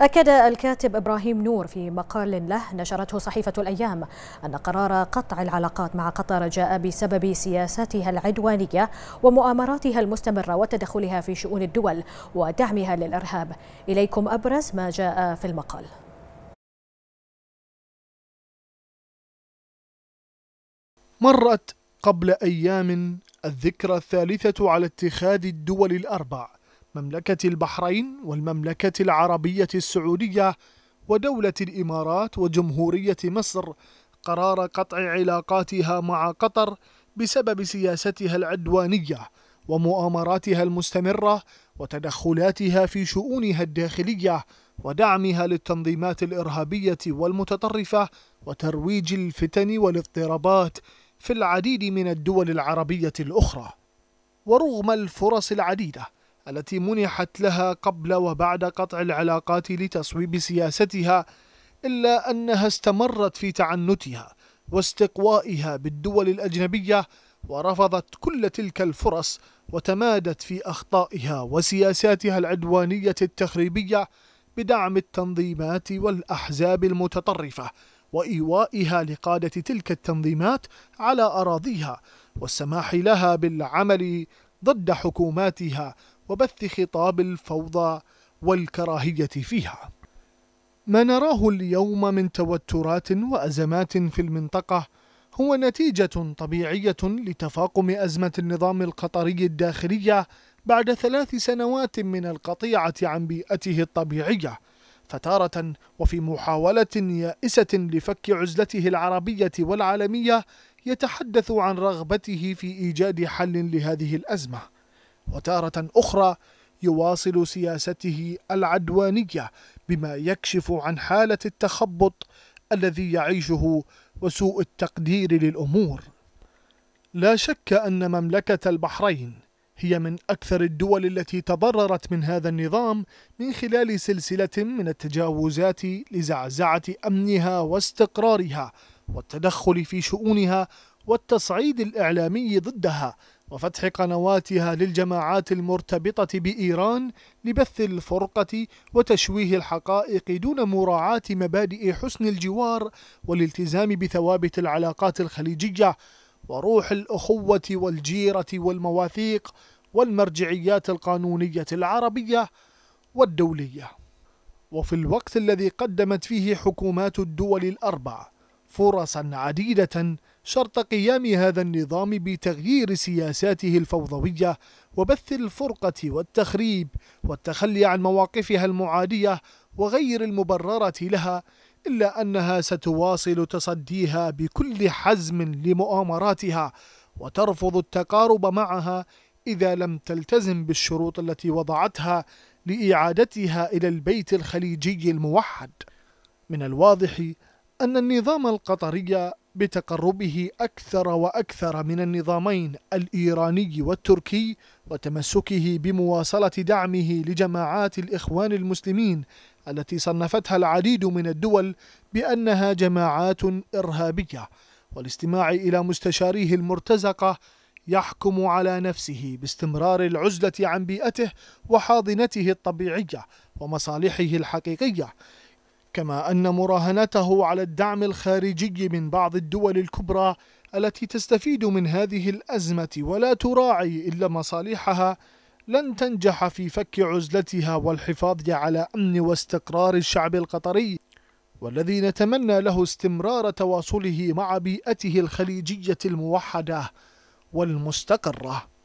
أكد الكاتب إبراهيم نور في مقال له نشرته صحيفة الأيام أن قرار قطع العلاقات مع قطر جاء بسبب سياساتها العدوانية ومؤامراتها المستمرة وتدخلها في شؤون الدول ودعمها للإرهاب إليكم أبرز ما جاء في المقال مرت قبل أيام الذكرى الثالثة على اتخاذ الدول الأربع مملكة البحرين والمملكة العربية السعودية ودولة الإمارات وجمهورية مصر قرار قطع علاقاتها مع قطر بسبب سياستها العدوانية ومؤامراتها المستمرة وتدخلاتها في شؤونها الداخلية ودعمها للتنظيمات الإرهابية والمتطرفة وترويج الفتن والاضطرابات في العديد من الدول العربية الأخرى ورغم الفرص العديدة التي منحت لها قبل وبعد قطع العلاقات لتصويب سياستها إلا أنها استمرت في تعنتها واستقوائها بالدول الأجنبية ورفضت كل تلك الفرص وتمادت في أخطائها وسياساتها العدوانية التخريبية بدعم التنظيمات والأحزاب المتطرفة وإيوائها لقادة تلك التنظيمات على أراضيها والسماح لها بالعمل ضد حكوماتها وبث خطاب الفوضى والكراهية فيها. ما نراه اليوم من توترات وأزمات في المنطقة هو نتيجة طبيعية لتفاقم أزمة النظام القطري الداخلية بعد ثلاث سنوات من القطيعة عن بيئته الطبيعية، فتارة وفي محاولة يائسة لفك عزلته العربية والعالمية يتحدث عن رغبته في إيجاد حل لهذه الأزمة. وتارة أخرى يواصل سياسته العدوانية بما يكشف عن حالة التخبط الذي يعيشه وسوء التقدير للأمور لا شك أن مملكة البحرين هي من أكثر الدول التي تضررت من هذا النظام من خلال سلسلة من التجاوزات لزعزعة أمنها واستقرارها والتدخل في شؤونها والتصعيد الإعلامي ضدها وفتح قنواتها للجماعات المرتبطة بإيران لبث الفرقة وتشويه الحقائق دون مراعاة مبادئ حسن الجوار والالتزام بثوابت العلاقات الخليجية وروح الأخوة والجيرة والمواثيق والمرجعيات القانونية العربية والدولية وفي الوقت الذي قدمت فيه حكومات الدول الأربع فرصا عديدة شرط قيام هذا النظام بتغيير سياساته الفوضوية وبث الفرقة والتخريب والتخلي عن مواقفها المعادية وغير المبررة لها إلا أنها ستواصل تصديها بكل حزم لمؤامراتها وترفض التقارب معها إذا لم تلتزم بالشروط التي وضعتها لإعادتها إلى البيت الخليجي الموحد من الواضح أن النظام القطري بتقربه أكثر وأكثر من النظامين الإيراني والتركي وتمسكه بمواصلة دعمه لجماعات الإخوان المسلمين التي صنفتها العديد من الدول بأنها جماعات إرهابية والاستماع إلى مستشاريه المرتزقة يحكم على نفسه باستمرار العزلة عن بيئته وحاضنته الطبيعية ومصالحه الحقيقية كما أن مراهنته على الدعم الخارجي من بعض الدول الكبرى التي تستفيد من هذه الأزمة ولا تراعي إلا مصالحها لن تنجح في فك عزلتها والحفاظ على أمن واستقرار الشعب القطري والذي نتمنى له استمرار تواصله مع بيئته الخليجية الموحدة والمستقرة